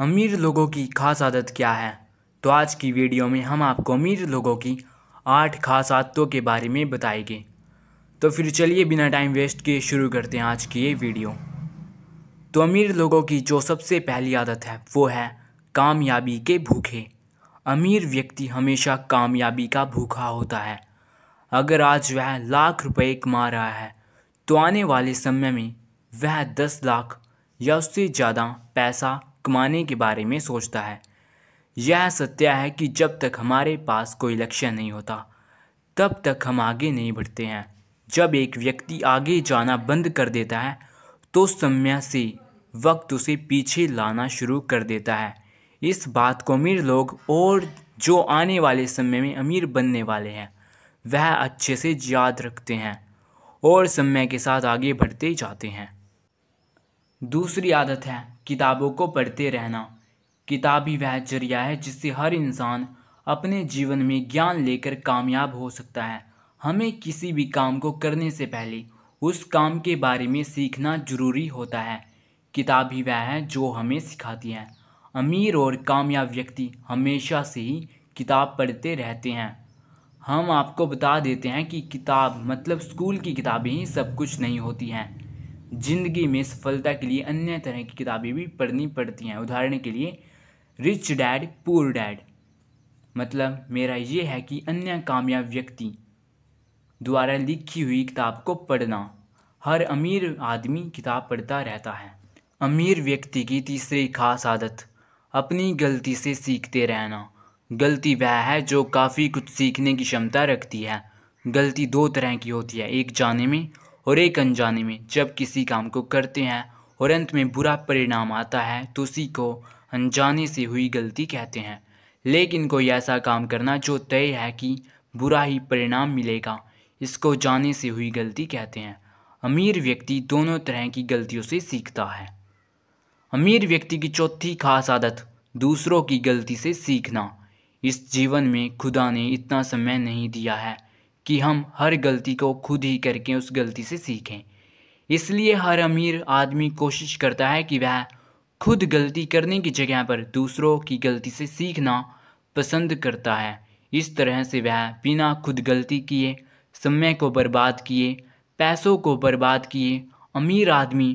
अमीर लोगों की खास आदत क्या है तो आज की वीडियो में हम आपको अमीर लोगों की आठ खास आदतों के बारे में बताएंगे तो फिर चलिए बिना टाइम वेस्ट किए शुरू करते हैं आज की ये वीडियो तो अमीर लोगों की जो सबसे पहली आदत है वो है कामयाबी के भूखे अमीर व्यक्ति हमेशा कामयाबी का भूखा होता है अगर आज वह लाख रुपए कमा रहा है तो आने वाले समय में वह दस लाख या उससे ज़्यादा पैसा कमाने के बारे में सोचता है यह सत्य है कि जब तक हमारे पास कोई लक्ष्य नहीं होता तब तक हम आगे नहीं बढ़ते हैं जब एक व्यक्ति आगे जाना बंद कर देता है तो समय से वक्त उसे पीछे लाना शुरू कर देता है इस बात को अमीर लोग और जो आने वाले समय में अमीर बनने वाले हैं वह अच्छे से याद रखते हैं और समय के साथ आगे बढ़ते जाते हैं दूसरी आदत है किताबों को पढ़ते रहना किताब ही वह जरिया है जिससे हर इंसान अपने जीवन में ज्ञान लेकर कामयाब हो सकता है हमें किसी भी काम को करने से पहले उस काम के बारे में सीखना जरूरी होता है किताब ही वह है जो हमें सिखाती है अमीर और कामयाब व्यक्ति हमेशा से ही किताब पढ़ते रहते हैं हम आपको बता देते हैं कि किताब मतलब स्कूल की किताबें ही सब कुछ नहीं होती हैं ज़िंदगी में सफलता के लिए अन्य तरह की किताबें भी पढ़नी पड़ती हैं उदाहरण के लिए रिच डैड पुअर डैड मतलब मेरा ये है कि अन्य कामयाब व्यक्ति द्वारा लिखी हुई किताब को पढ़ना हर अमीर आदमी किताब पढ़ता रहता है अमीर व्यक्ति की तीसरी खास आदत अपनी गलती से सीखते रहना गलती वह है जो काफ़ी कुछ सीखने की क्षमता रखती है गलती दो तरह की होती है एक जाने में और एक अनजाने में जब किसी काम को करते हैं और अंत में बुरा परिणाम आता है तो उसी को अनजाने से हुई गलती कहते हैं लेकिन कोई ऐसा काम करना जो तय है कि बुरा ही परिणाम मिलेगा इसको जाने से हुई गलती कहते हैं अमीर व्यक्ति दोनों तरह की गलतियों से सीखता है अमीर व्यक्ति की चौथी खास आदत दूसरों की गलती से सीखना इस जीवन में खुदा ने इतना समय नहीं दिया है कि हम हर गलती को खुद ही करके उस गलती से सीखें इसलिए हर अमीर आदमी कोशिश करता है कि वह खुद गलती करने की जगह पर दूसरों की गलती से सीखना पसंद करता है इस तरह से वह बिना खुद गलती किए समय को बर्बाद किए पैसों को बर्बाद किए अमीर आदमी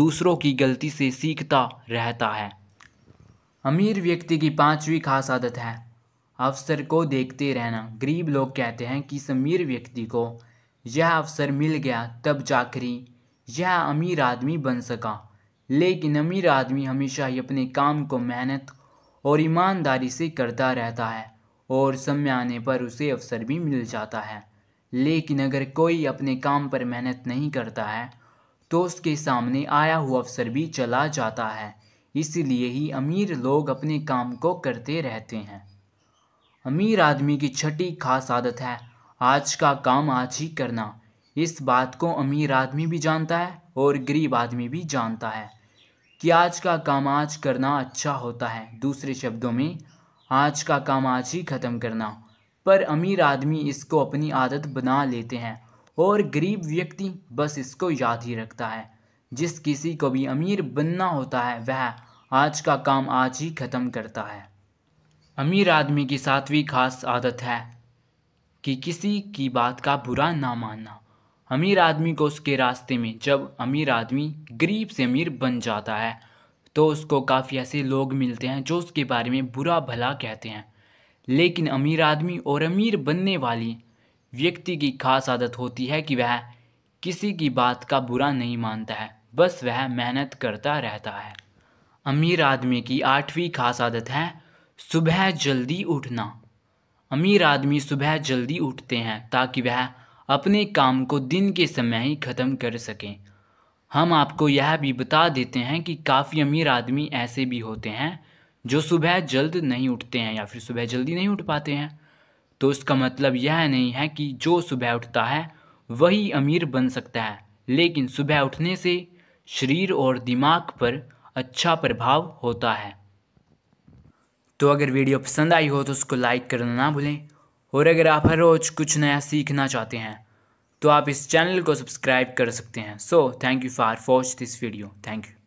दूसरों की गलती से सीखता रहता है अमीर व्यक्ति की पांचवी खास आदत है अवसर को देखते रहना गरीब लोग कहते हैं कि समीर व्यक्ति को यह अवसर मिल गया तब जाकर यह अमीर आदमी बन सका लेकिन अमीर आदमी हमेशा ही अपने काम को मेहनत और ईमानदारी से करता रहता है और समय आने पर उसे अवसर भी मिल जाता है लेकिन अगर कोई अपने काम पर मेहनत नहीं करता है तो उसके सामने आया हुआ अवसर भी चला जाता है इसलिए ही अमीर लोग अपने काम को करते रहते हैं अमीर आदमी की छठी खास आदत है आज का काम आज ही करना इस बात को अमीर आदमी भी जानता है और गरीब आदमी भी जानता है कि आज का काम आज करना अच्छा होता है दूसरे शब्दों में आज का काम आज ही ख़त्म करना पर अमीर आदमी इसको अपनी आदत बना लेते हैं और गरीब व्यक्ति बस इसको याद ही रखता है जिस किसी को भी अमीर बनना होता है वह आज का काम आज ही ख़त्म करता है अमीर आदमी की सातवीं खास आदत है कि किसी की बात का बुरा ना मानना अमीर आदमी को उसके रास्ते में जब अमीर आदमी गरीब से अमीर बन जाता है तो उसको काफ़ी ऐसे लोग मिलते हैं जो उसके बारे में बुरा भला कहते हैं लेकिन अमीर आदमी और अमीर बनने वाली व्यक्ति की खास आदत होती है कि वह किसी की बात का बुरा नहीं मानता है बस वह मेहनत करता रहता है अमीर आदमी की आठवीं खास आदत है सुबह जल्दी उठना अमीर आदमी सुबह जल्दी उठते हैं ताकि वह अपने काम को दिन के समय ही ख़त्म कर सकें हम आपको यह भी बता देते हैं कि काफ़ी अमीर आदमी ऐसे भी होते हैं जो सुबह जल्द नहीं उठते हैं या फिर सुबह जल्दी नहीं उठ पाते हैं तो इसका मतलब यह नहीं है कि जो सुबह उठता है वही अमीर बन सकता है लेकिन सुबह उठने से शरीर और दिमाग पर अच्छा प्रभाव होता है तो अगर वीडियो पसंद आई हो तो उसको लाइक करना ना भूलें और अगर आप हर रोज़ कुछ नया सीखना चाहते हैं तो आप इस चैनल को सब्सक्राइब कर सकते हैं so thank you for watch this video thank you